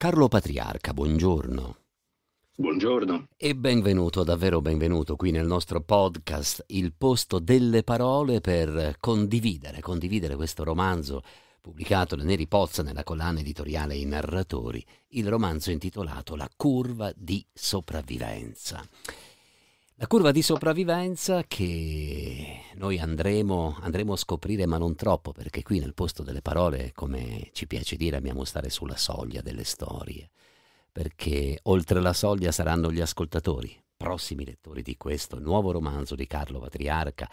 Carlo Patriarca, buongiorno. Buongiorno. E benvenuto, davvero benvenuto qui nel nostro podcast Il posto delle parole per condividere, condividere questo romanzo pubblicato da Neri Pozza nella collana editoriale I Narratori, il romanzo intitolato La curva di sopravvivenza. La curva di sopravvivenza che noi andremo, andremo, a scoprire, ma non troppo, perché qui nel posto delle parole, come ci piace dire, abbiamo stare sulla soglia delle storie, perché oltre la soglia saranno gli ascoltatori, prossimi lettori di questo nuovo romanzo di Carlo Patriarca,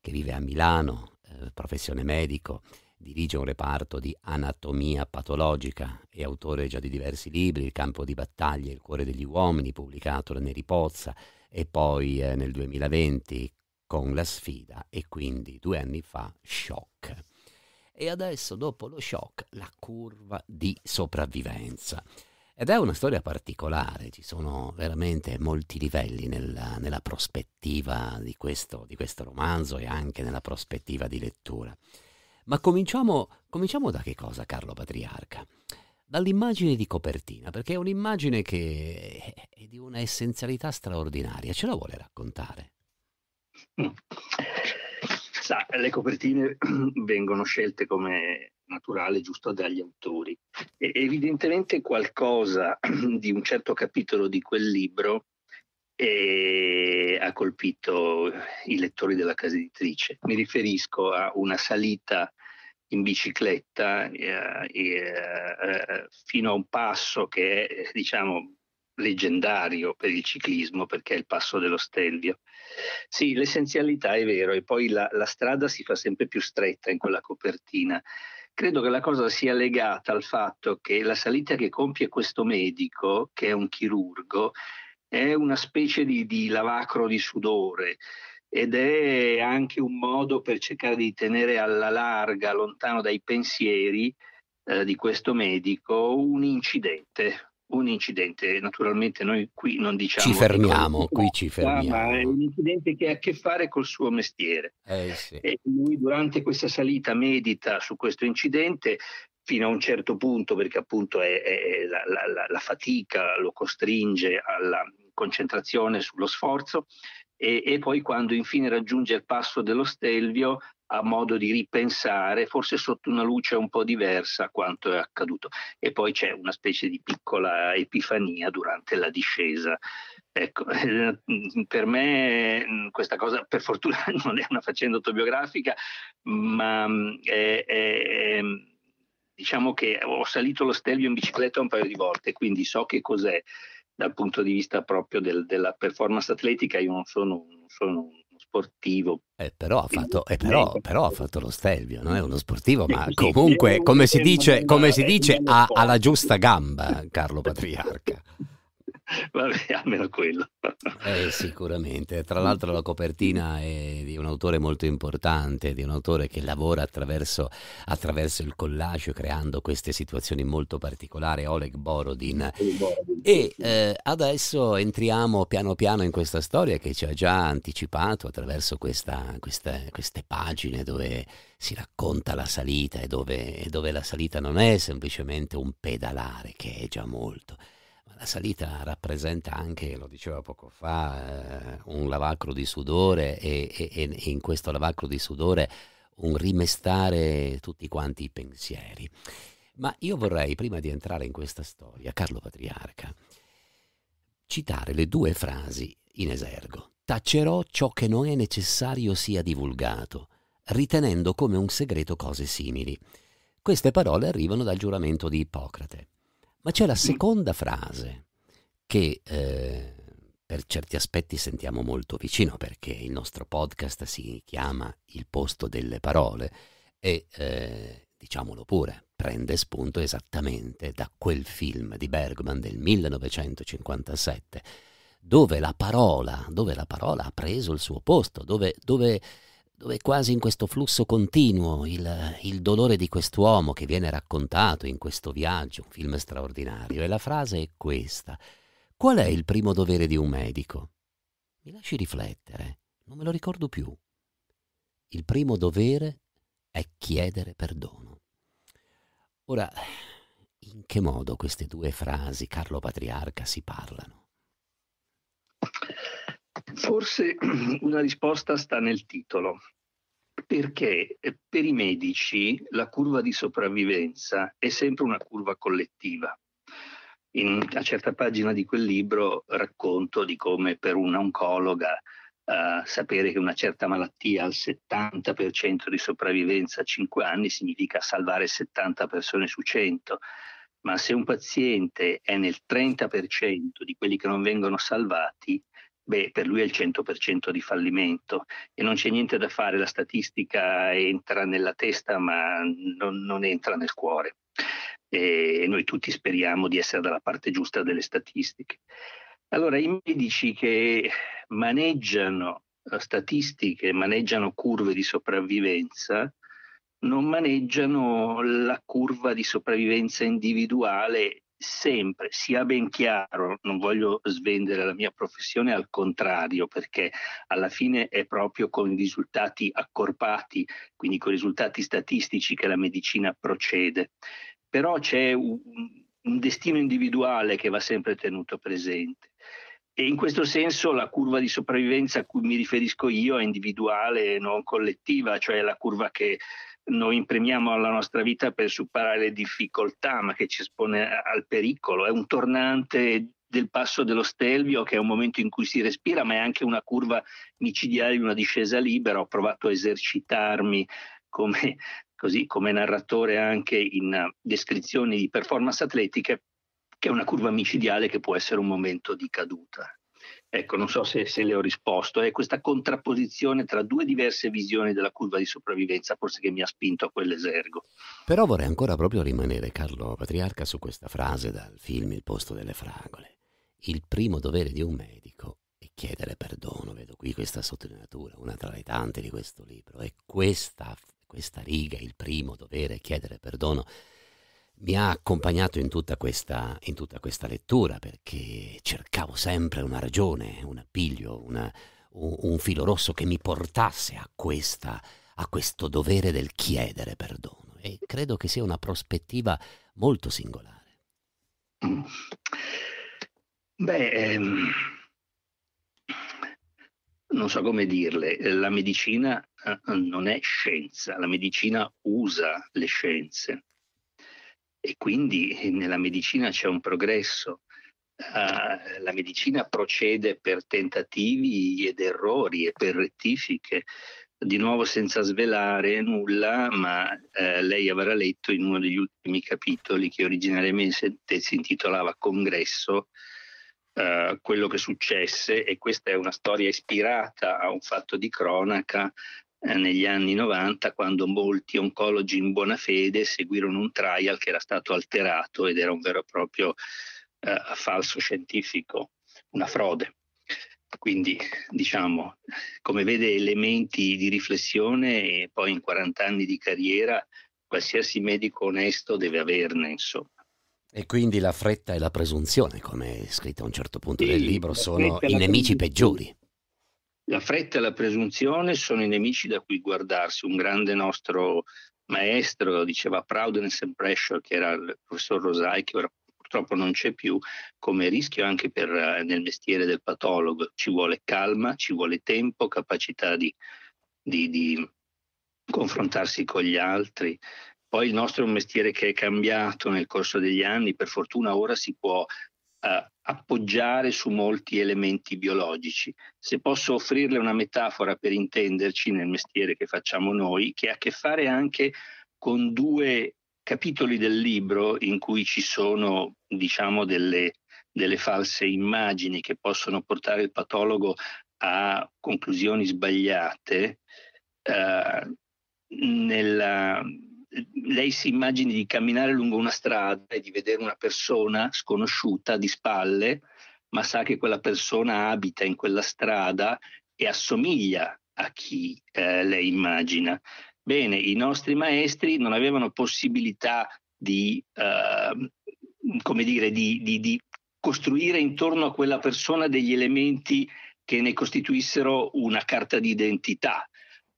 che vive a Milano, eh, professione medico, dirige un reparto di anatomia patologica, è autore già di diversi libri, Il campo di battaglia il cuore degli uomini, pubblicato da Neri Pozza, e poi eh, nel 2020 con la sfida e quindi due anni fa shock. E adesso dopo lo shock la curva di sopravvivenza. Ed è una storia particolare, ci sono veramente molti livelli nella, nella prospettiva di questo, di questo, romanzo e anche nella prospettiva di lettura. Ma cominciamo, cominciamo da che cosa, Carlo Patriarca? dall'immagine di copertina, perché è un'immagine che è di una essenzialità straordinaria, ce la vuole raccontare? Mm. Sa, le copertine vengono scelte come naturale giusto dagli autori e evidentemente qualcosa di un certo capitolo di quel libro eh, ha colpito i lettori della casa editrice. Mi riferisco a una salita in bicicletta eh, eh, eh, fino a un passo che è diciamo leggendario per il ciclismo perché è il passo dello Stelvio. Sì, l'essenzialità è vero e poi la, la, strada si fa sempre più stretta in quella copertina. Credo che la cosa sia legata al fatto che la salita che compie questo medico, che è un chirurgo, è una specie di, di lavacro di sudore ed è anche un modo per cercare di tenere alla larga, lontano dai pensieri eh, di questo medico, un incidente. Un incidente, naturalmente noi qui non diciamo... Ci fermiamo, qui ci fermiamo. Ma è un incidente che ha a che fare col suo mestiere. Eh, sì. E lui durante questa salita medita su questo incidente fino a un certo punto, perché appunto è, è la, la, la fatica lo costringe alla concentrazione sullo sforzo, e, e poi quando infine raggiunge il passo dello Stelvio ha modo di ripensare, forse sotto una luce un po' diversa a quanto è accaduto. E poi c'è una specie di piccola epifania durante la discesa. Ecco, per me mm, questa cosa, per fortuna, non è una faccenda autobiografica, ma mm, è, è, mm, diciamo che ho salito lo Stelvio in bicicletta un paio di volte, quindi so che cos'è dal punto di vista proprio del, della performance atletica io non sono, non sono un sportivo. Eh, però, ha fatto, eh, però, però, ha fatto, lo Stelvio, non è uno sportivo, ma comunque, come si dice, come si dice ha, ha la giusta gamba Carlo Patriarca. Vabbè, almeno quello. Eh, sicuramente. Tra l'altro la copertina è di un autore molto importante, di un autore che lavora attraverso, attraverso il collage, creando queste situazioni molto particolari, Oleg Borodin. E eh, adesso entriamo piano piano in questa storia che ci ha già anticipato attraverso questa, queste, queste pagine dove si racconta la salita e dove, e dove la salita non è semplicemente un pedalare, che è già molto la salita rappresenta anche, lo diceva poco fa, eh, un lavacro di sudore e, e, e, in questo lavacro di sudore un rimestare tutti quanti i pensieri. Ma io vorrei, prima di entrare in questa storia, Carlo Patriarca, citare le due frasi in esergo. Tacerò ciò che non è necessario sia divulgato, ritenendo come un segreto cose simili. Queste parole arrivano dal giuramento di Ippocrate. Ma c'è la mm. seconda frase che eh, per certi aspetti sentiamo molto vicino perché il nostro podcast si chiama Il posto delle parole e eh, diciamolo pure, prende spunto esattamente da quel film di Bergman del 1957, dove la parola, dove la parola ha preso il suo posto, dove, dove dove quasi in questo flusso continuo il, il dolore di quest'uomo che viene raccontato in questo viaggio, un film straordinario, e la frase è questa. Qual è il primo dovere di un medico? Mi lasci riflettere, non me lo ricordo più. Il primo dovere è chiedere perdono. Ora, in che modo queste due frasi, Carlo Patriarca, si parlano? Forse una risposta sta nel titolo, perché per i medici la curva di sopravvivenza è sempre una curva collettiva. In una certa pagina di quel libro racconto di come per un'oncologa Uh, eh, sapere che una certa malattia ha il 70% di sopravvivenza a 5 anni significa salvare 70 persone su 100, ma se un paziente è nel 30% di quelli che non vengono salvati, beh, per lui è il 100% di fallimento e non c'è niente da fare, la statistica entra nella testa ma non, non entra nel cuore e noi tutti speriamo di essere dalla parte giusta delle statistiche. Allora, i medici che maneggiano eh, statistiche, maneggiano curve di sopravvivenza, non maneggiano la curva di sopravvivenza individuale sempre, sia ben chiaro, non voglio svendere la mia professione al contrario, perché alla fine è proprio con i risultati accorpati, quindi con i risultati statistici che la medicina procede. Però c'è un, un destino individuale che va sempre tenuto presente. E in questo senso la curva di sopravvivenza a cui mi riferisco io è individuale e non collettiva, cioè la curva che noi imprimiamo alla nostra vita per superare le difficoltà, ma che ci espone al pericolo. È un tornante del passo dello Stelvio, che è un momento in cui si respira, ma è anche una curva micidiale di una discesa libera. Ho provato a esercitarmi come, così, come narratore anche in uh, descrizioni di performance atletiche, che è una curva micidiale che può essere un momento di caduta. Ecco, non so se, se, le ho risposto, è questa contrapposizione tra due diverse visioni della curva di sopravvivenza forse che mi ha spinto a quell'esergo. Però vorrei ancora proprio rimanere, Carlo Patriarca, su questa frase dal film Il posto delle fragole. Il primo dovere di un medico è chiedere perdono, vedo qui questa sottolineatura, una tra le tante di questo libro, è questa, questa riga, il primo dovere è chiedere perdono, mi ha accompagnato in tutta, questa, in tutta questa lettura perché cercavo sempre una ragione, un appiglio, una, un filo rosso che mi portasse a, questa, a questo dovere del chiedere perdono e credo che sia una prospettiva molto singolare. Beh, ehm, non so come dirle, la medicina eh, non è scienza, la medicina usa le scienze e quindi eh, nella medicina c'è un progresso. Uh, la medicina procede per tentativi ed errori e per rettifiche. Di nuovo senza svelare nulla, ma uh, lei avrà letto in uno degli ultimi capitoli che originariamente si intitolava Congresso Uh, quello che successe e questa è una storia ispirata a un fatto di cronaca eh, negli anni 90 quando molti oncologi in buona fede seguirono un trial che era stato alterato ed era un vero e proprio eh, falso scientifico, una frode. Quindi, diciamo, come vede, elementi di riflessione e poi in 40 anni di carriera qualsiasi medico onesto deve averne, insomma. E quindi la fretta e la presunzione, come è scritto a un certo punto sì, del libro, sono i nemici peggiori. La fretta e la presunzione sono i nemici da cui guardarsi. Un grande nostro maestro diceva Proudness and Pressure, che era il professor Rosai, che ora purtroppo non c'è più, come rischio anche per, eh, nel mestiere del patologo. Ci vuole calma, ci vuole tempo, capacità di, di, di confrontarsi con gli altri. Poi il nostro è un mestiere che è cambiato nel corso degli anni, per fortuna ora si può eh, appoggiare su molti elementi biologici. Se posso offrirle una metafora per intenderci nel mestiere che facciamo noi, che ha a che fare anche con due capitoli del libro in cui ci sono, diciamo, delle, delle false immagini che possono portare il patologo a conclusioni sbagliate, eh, nella, lei si immagini di camminare lungo una strada e di vedere una persona sconosciuta di spalle, ma sa che quella persona abita in quella strada e assomiglia a chi eh, lei immagina. Bene, i nostri maestri non avevano possibilità di, eh, come dire, di, di, di costruire intorno a quella persona degli elementi che ne costituissero una carta d'identità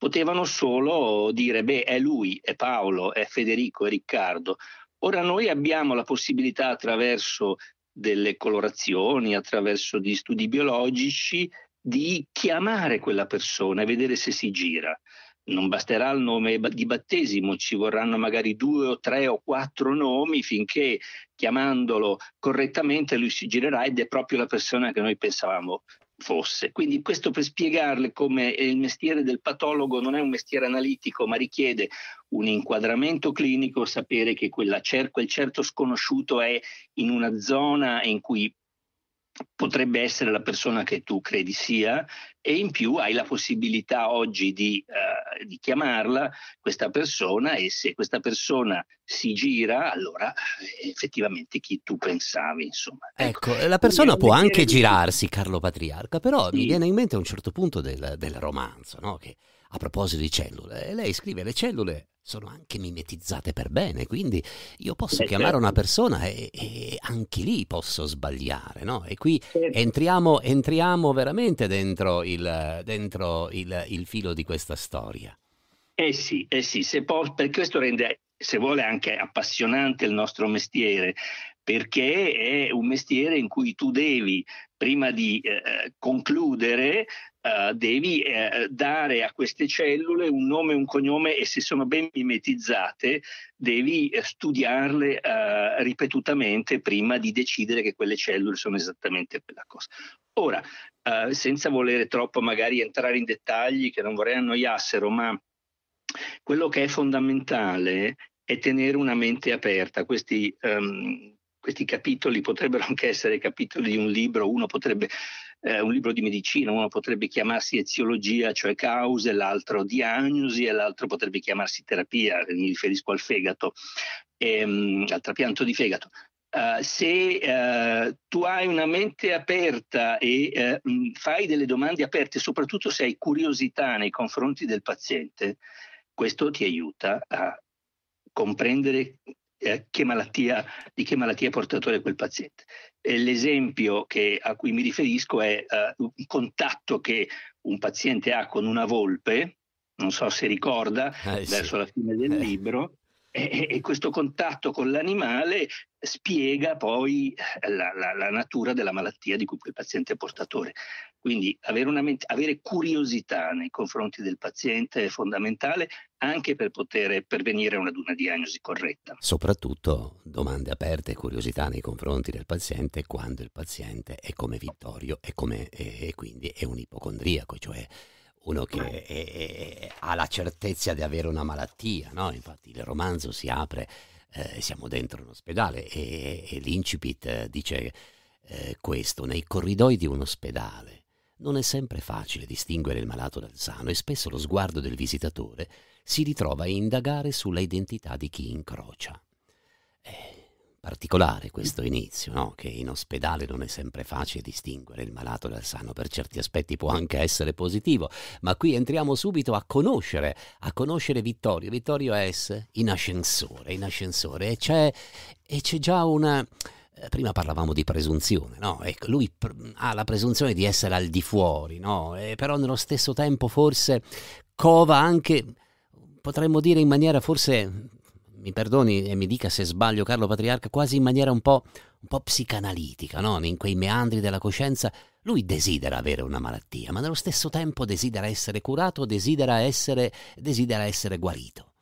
potevano solo dire, beh, è lui, è Paolo, è Federico, è Riccardo. Ora noi abbiamo la possibilità attraverso delle colorazioni, attraverso gli studi biologici, di chiamare quella persona e vedere se si gira. Non basterà il nome di battesimo, ci vorranno magari due o tre o quattro nomi finché chiamandolo correttamente lui si girerà ed è proprio la persona che noi pensavamo fosse. Quindi questo per spiegarle come il mestiere del patologo non è un mestiere analitico, ma richiede un inquadramento clinico, sapere che quella cer- quel certo sconosciuto è in una zona in cui potrebbe essere la persona che tu credi sia e in più hai la possibilità oggi di, uh, di chiamarla questa persona e se questa persona si gira allora eh, effettivamente chi tu pensavi insomma. Ecco, ecco la persona può anche girarsi Carlo Patriarca però sì. mi viene in mente a un certo punto del, del romanzo no? che a proposito di cellule, lei scrive le cellule sono anche mimetizzate per bene, quindi io posso eh, chiamare certo. una persona e, e, anche lì posso sbagliare, no? E qui certo. entriamo, entriamo, veramente dentro, il, dentro il, il, filo di questa storia. Eh sì, eh sì, se può, per questo rende se vuole anche appassionante il nostro mestiere, perché è un mestiere in cui tu devi, prima di eh, eh, concludere, eh, devi eh, dare a queste cellule un nome, e un cognome e se sono ben mimetizzate devi eh, studiarle eh, ripetutamente prima di decidere che quelle cellule sono esattamente quella cosa. Ora, senza volere troppo magari entrare in dettagli che non vorrei annoiassero, ma quello che è fondamentale è tenere una mente aperta. Questi um, questi capitoli potrebbero anche essere capitoli di un libro, uno potrebbe, eh, un libro di medicina, uno potrebbe chiamarsi eziologia, cioè cause, l'altro diagnosi e l'altro potrebbe chiamarsi terapia, mi riferisco al fegato, ehm, al trapianto di fegato. Uh, se uh, tu hai una mente aperta e uh, fai delle domande aperte, soprattutto se hai curiosità nei confronti del paziente, questo ti aiuta a comprendere eh, che malattia, di che malattia è portatore quel paziente. E eh, l'esempio che, a cui mi riferisco è eh, il contatto che un paziente ha con una volpe, non so se ricorda, ah, verso sì. la fine del eh. libro, e, e questo contatto con l'animale spiega poi la, la, la, natura della malattia di cui quel paziente è portatore. Quindi avere, mente, avere curiosità nei confronti del paziente è fondamentale anche per poter pervenire ad una diagnosi corretta. Soprattutto domande aperte e curiosità nei confronti del paziente quando il paziente è come Vittorio e quindi è un ipocondriaco, cioè uno che è, è, ha la certezza di avere una malattia, no? Infatti il romanzo si apre, eh, siamo dentro un ospedale e, e l'incipit eh, dice eh, questo, nei corridoi di un ospedale non è sempre facile distinguere il malato dal sano e spesso lo sguardo del visitatore si ritrova a indagare sulla identità di chi incrocia. Eh, particolare questo inizio, no? che in ospedale non è sempre facile distinguere il malato dal sano, per certi aspetti può anche essere positivo, ma qui entriamo subito a conoscere, a conoscere Vittorio. Vittorio S in ascensore, in ascensore e c'è, e c'è già una... Eh, prima parlavamo di presunzione, no? Ecco, lui pr- ha la presunzione di essere al di fuori, no? E però nello stesso tempo forse cova anche, potremmo dire in maniera forse mi perdoni e mi dica se sbaglio Carlo Patriarca, quasi in maniera un po', un po psicanalitica, no? in quei meandri della coscienza, lui desidera avere una malattia, ma nello stesso tempo desidera essere curato, desidera essere, desidera essere guarito.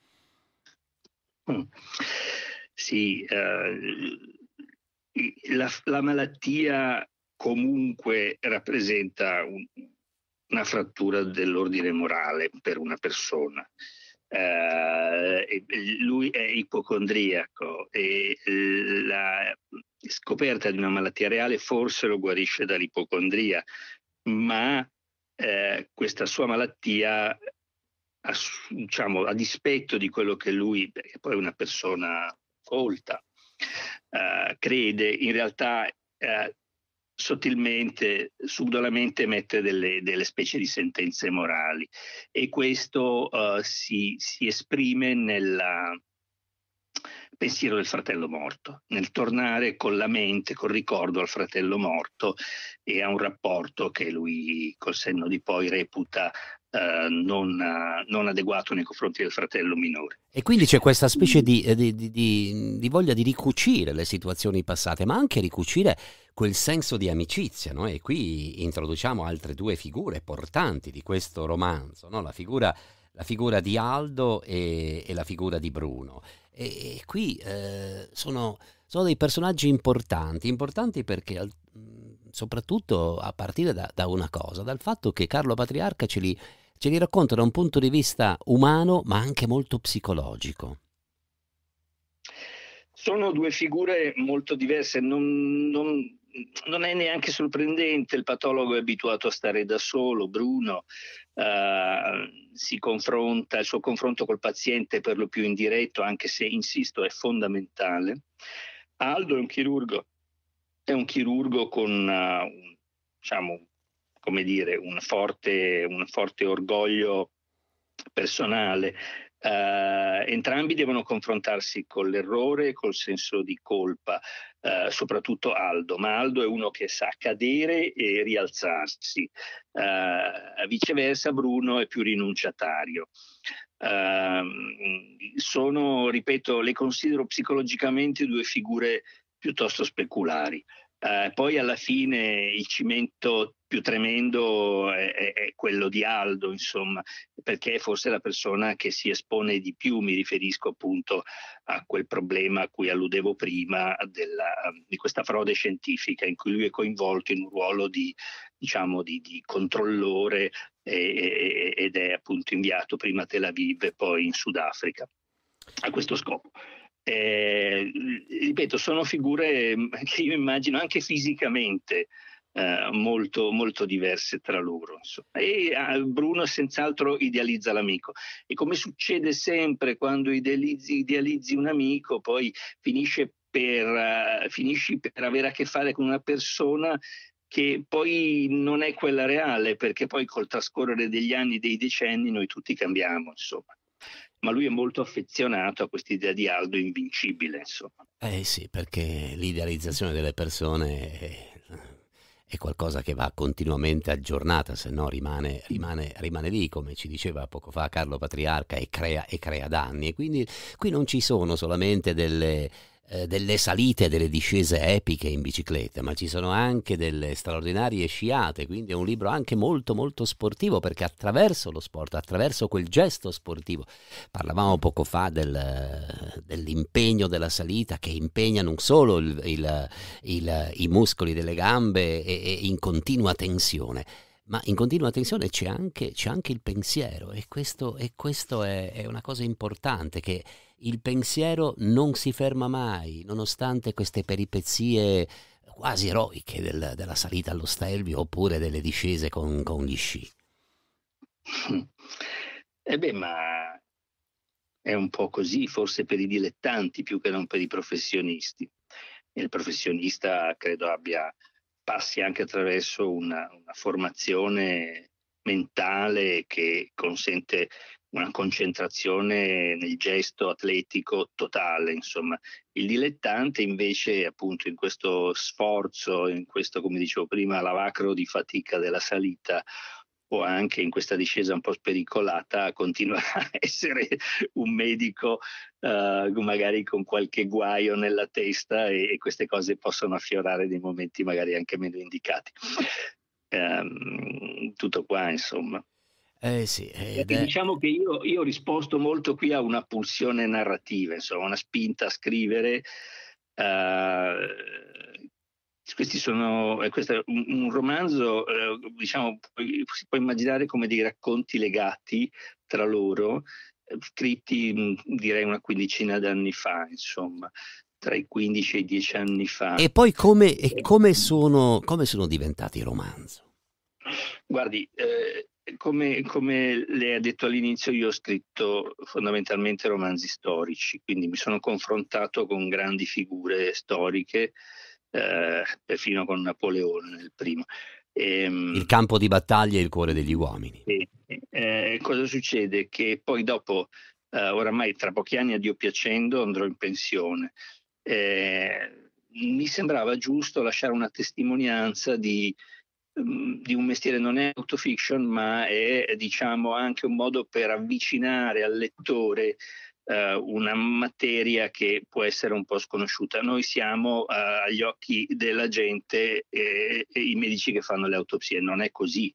Mm. Sì, eh, la, la, malattia comunque rappresenta un, una frattura dell'ordine morale per una persona eh, lui è ipocondriaco e eh, la scoperta di una malattia reale forse lo guarisce dall'ipocondria, ma eh, questa sua malattia, a, diciamo, a dispetto di quello che lui, che poi è una persona colta, eh, crede, in realtà eh, sottilmente, subdolamente emette delle, delle, specie di sentenze morali e questo uh, si, si, esprime nel pensiero del fratello morto, nel tornare con la mente, col ricordo al fratello morto e a un rapporto che lui col senno di poi reputa eh, non, eh, non, adeguato nei confronti del fratello minore. E quindi c'è questa specie eh, di, di, di, di, voglia di ricucire le situazioni passate, ma anche ricucire quel senso di amicizia. No? E qui introduciamo altre due figure portanti di questo romanzo, no? la, figura, la, figura, di Aldo e, e, la figura di Bruno. E, e qui eh, sono, sono, dei personaggi importanti, importanti perché... Al, soprattutto a partire da, da una cosa, dal fatto che Carlo Patriarca ce li, ce li racconta da un punto di vista umano ma anche molto psicologico. Sono due figure molto diverse, non, non, non, è neanche sorprendente, il patologo è abituato a stare da solo, Bruno eh, si confronta, il suo confronto col paziente è per lo più indiretto, anche se, insisto, è fondamentale. Aldo è un chirurgo è un chirurgo con uh, diciamo, come dire, un, forte, un forte orgoglio personale. Uh, entrambi devono confrontarsi con l'errore e col senso di colpa, uh, soprattutto Aldo, ma Aldo è uno che sa cadere e rialzarsi, uh, viceversa Bruno è più rinunciatario. Ehm, sono, ripeto, le considero psicologicamente due figure piuttosto speculari. Eh, poi alla fine il cimento più tremendo è, è, è, quello di Aldo, insomma, perché è forse la persona che si espone di più, mi riferisco appunto a quel problema a cui alludevo prima della, di questa frode scientifica in cui lui è coinvolto in un ruolo di, diciamo, di, di controllore e, e, ed è appunto inviato prima a Tel Aviv e poi in Sudafrica a questo scopo. Eh, ripeto, sono figure mm, che io immagino anche fisicamente eh, molto, molto diverse tra loro. Insomma. E eh, Bruno senz'altro idealizza l'amico. E come succede sempre quando idealizzi, idealizzi un amico, poi finisce per, uh, finisci per avere a che fare con una persona che poi non è quella reale, perché poi col trascorrere degli anni, dei decenni, noi tutti cambiamo, insomma ma lui è molto affezionato a quest'idea di Aldo invincibile, insomma. Eh sì, perché l'idealizzazione delle persone è, è qualcosa che va continuamente aggiornata, se no rimane, rimane, rimane, lì, come ci diceva poco fa Carlo Patriarca, e crea, e crea danni. E quindi qui non ci sono solamente delle eh, delle salite e delle discese epiche in bicicletta, ma ci sono anche delle straordinarie sciate, quindi è un libro anche molto molto sportivo perché attraverso lo sport, attraverso quel gesto sportivo, parlavamo poco fa del, dell'impegno della salita che impegna non solo il, il, il, i muscoli delle gambe e, e in continua tensione, ma in continua tensione c'è anche, c'è anche il pensiero e questo, e questo è, è una cosa importante che il pensiero non si ferma mai, nonostante queste peripezie quasi eroiche del, della salita allo Stelvio oppure delle discese con, con gli sci. E eh beh, ma è un po' così, forse per i dilettanti più che non per i professionisti. Il professionista credo abbia passi anche attraverso una, una formazione mentale che consente una concentrazione nel gesto atletico totale, insomma. Il dilettante invece appunto in questo sforzo, in questo come dicevo prima lavacro di fatica della salita o anche in questa discesa un po' spericolata continuerà a essere un medico eh, magari con qualche guaio nella testa e, e queste cose possono affiorare nei momenti magari anche meno indicati. Um, tutto qua insomma. Eh sì, è... Eh, diciamo che io, io, ho risposto molto qui a una pulsione narrativa, insomma, una spinta a scrivere. Uh, sono, eh, questo è un, un romanzo, uh, diciamo, si può immaginare come dei racconti legati tra loro, scritti direi una quindicina d'anni fa, insomma tra i 15 e i 10 anni fa. E poi come, e come, sono, come sono diventati romanzo? Guardi, eh, come, come, lei ha detto all'inizio, io ho scritto fondamentalmente romanzi storici, quindi mi sono confrontato con grandi figure storiche, eh, perfino con Napoleone nel primo. E, ehm, il campo di battaglia e il cuore degli uomini. E, eh, cosa succede? Che poi dopo, eh, oramai tra pochi anni a Dio piacendo, andrò in pensione. Eh, mi sembrava giusto lasciare una testimonianza di Mm, di un mestiere non è autofiction, ma è diciamo anche un modo per avvicinare al lettore eh, una materia che può essere un po' sconosciuta. Noi siamo eh, agli occhi della gente e, e i medici che fanno le autopsie, non è così,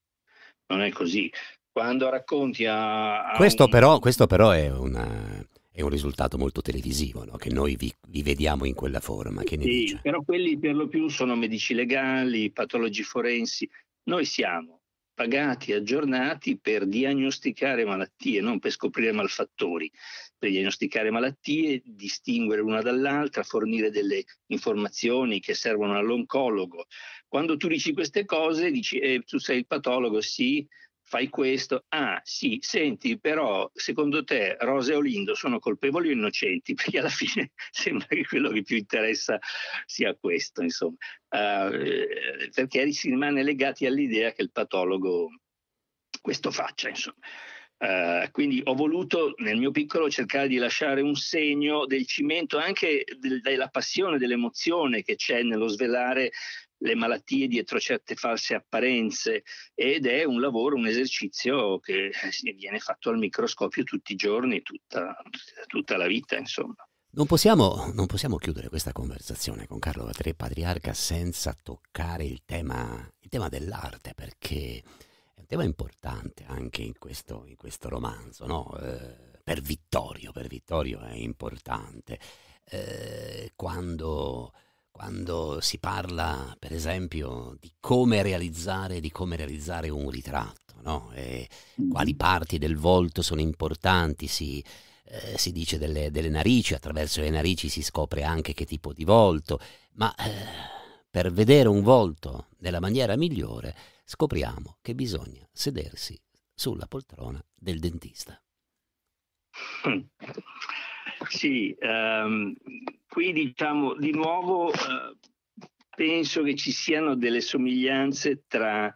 non è così. Quando racconti a... a questo, un... però, questo però è una è un risultato molto televisivo, no? che noi vi, vi, vediamo in quella forma. Che ne sì, dice? però quelli per lo più sono medici legali, patologi forensi. Noi siamo pagati, aggiornati per diagnosticare malattie, non per scoprire malfattori, per diagnosticare malattie, distinguere l'una dall'altra, fornire delle informazioni che servono all'oncologo. Quando tu dici queste cose, dici eh, tu sei il patologo, sì, fai questo, ah sì, senti però secondo te Rosa e Olindo sono colpevoli o innocenti? Perché alla fine sembra che quello che più interessa sia questo, insomma, uh, perché si rimane legati all'idea che il patologo questo faccia, insomma. Uh, quindi ho voluto nel mio piccolo cercare di lasciare un segno del cimento anche del, della passione, dell'emozione che c'è nello svelare le malattie dietro certe false apparenze ed è un lavoro, un esercizio che viene fatto al microscopio tutti i giorni, tutta, tutta la vita insomma. Non possiamo, non possiamo, chiudere questa conversazione con Carlo Vatre Patriarca senza toccare il tema, il tema, dell'arte, perché è un tema importante anche in questo, in questo romanzo, no? eh, per Vittorio, per Vittorio è importante. Eh, quando quando si parla, per esempio, di come realizzare, di come realizzare un ritratto, no? e mm-hmm. quali parti del volto sono importanti, si, eh, si dice delle, delle, narici, attraverso le narici si scopre anche che tipo di volto, ma eh, per vedere un volto nella maniera migliore scopriamo che bisogna sedersi sulla poltrona del dentista. Sì, ehm, qui diciamo di nuovo eh, penso che ci siano delle somiglianze tra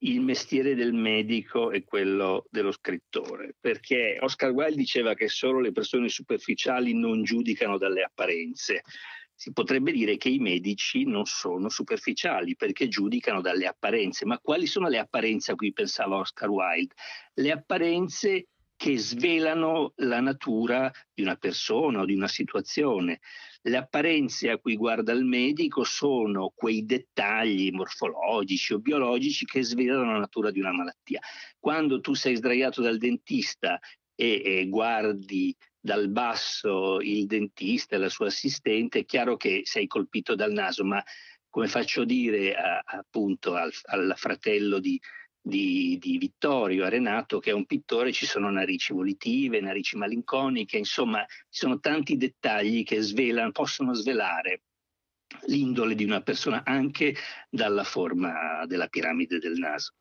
il mestiere del medico e quello dello scrittore, perché Oscar Wilde diceva che solo le persone superficiali non giudicano dalle apparenze. Si potrebbe dire che i medici non sono superficiali perché giudicano dalle apparenze, ma quali sono le apparenze a cui pensava Oscar Wilde? Le apparenze che svelano la natura di una persona o di una situazione. Le apparenze a cui guarda il medico sono quei dettagli morfologici o biologici che svelano la natura di una malattia. Quando tu sei sdraiato dal dentista e, e guardi dal basso il dentista e la sua assistente, è chiaro che sei colpito dal naso, ma come faccio a dire a, appunto al, al fratello di, di, di, Vittorio Arenato, che è un pittore, ci sono narici volitive, narici malinconiche, insomma ci sono tanti dettagli che svelano, possono svelare l'indole di una persona anche dalla forma della piramide del naso.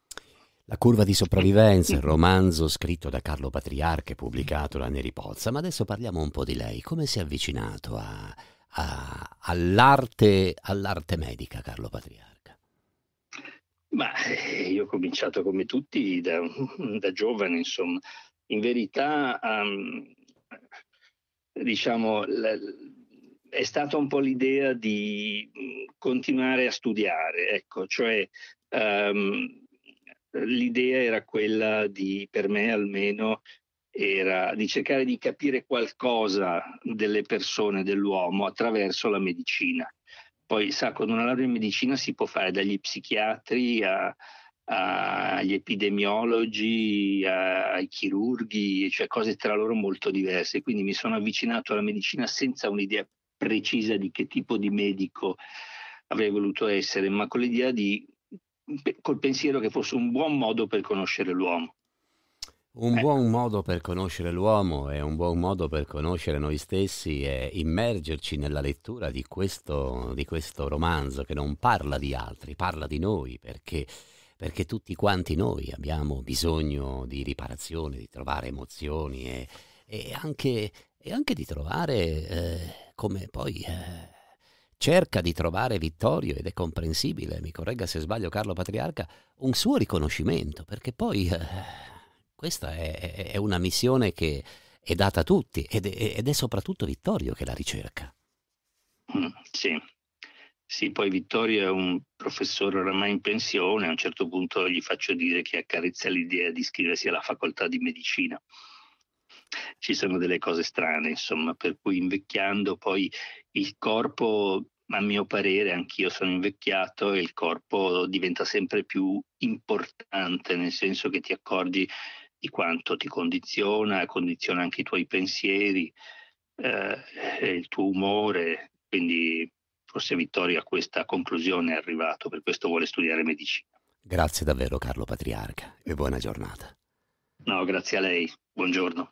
La curva di sopravvivenza, il romanzo scritto da Carlo Patriarca e pubblicato da Neri Pozza, ma adesso parliamo un po' di lei, come si è avvicinato a, a, all'arte, all'arte medica Carlo Patriarca? Ma eh, io ho cominciato come tutti da, da giovane, insomma. In verità, um, diciamo, la, è stata un po' l'idea di mm, continuare a studiare, ecco, cioè um, l'idea era quella di, per me almeno, era di cercare di capire qualcosa delle persone, dell'uomo attraverso la medicina. Poi sa, con una laurea in medicina si può fare dagli psichiatri a, agli epidemiologi, ai chirurghi, cioè cose tra loro molto diverse. Quindi mi sono avvicinato alla medicina senza un'idea precisa di che tipo di medico avrei voluto essere, ma con l'idea di, col pensiero che fosse un buon modo per conoscere l'uomo. Un ecco. buon modo per conoscere l'uomo e un buon modo per conoscere noi stessi è immergerci nella lettura di questo, di questo romanzo che non parla di altri, parla di noi, perché perché tutti quanti noi abbiamo bisogno di riparazione, di trovare emozioni e, e, anche, e anche, di trovare eh, come poi eh, cerca di trovare Vittorio ed è comprensibile, mi corregga se sbaglio Carlo Patriarca, un suo riconoscimento, perché poi eh, questa è, è una missione che è data a tutti ed è, ed è soprattutto Vittorio che la ricerca. Mm, sì. sì, poi Vittorio è un professore oramai in pensione, a un certo punto gli faccio dire che accarezza l'idea di iscriversi alla facoltà di medicina ci sono delle cose strane, insomma, per cui invecchiando poi il corpo, a mio parere, anch'io sono invecchiato e il corpo diventa sempre più importante, nel senso che ti accorgi di quanto ti condiziona, condiziona anche i tuoi pensieri, eh, il tuo umore, quindi forse Vittorio a questa conclusione è arrivato, per questo vuole studiare medicina. Grazie davvero Carlo Patriarca e buona giornata. No, grazie a lei, buongiorno.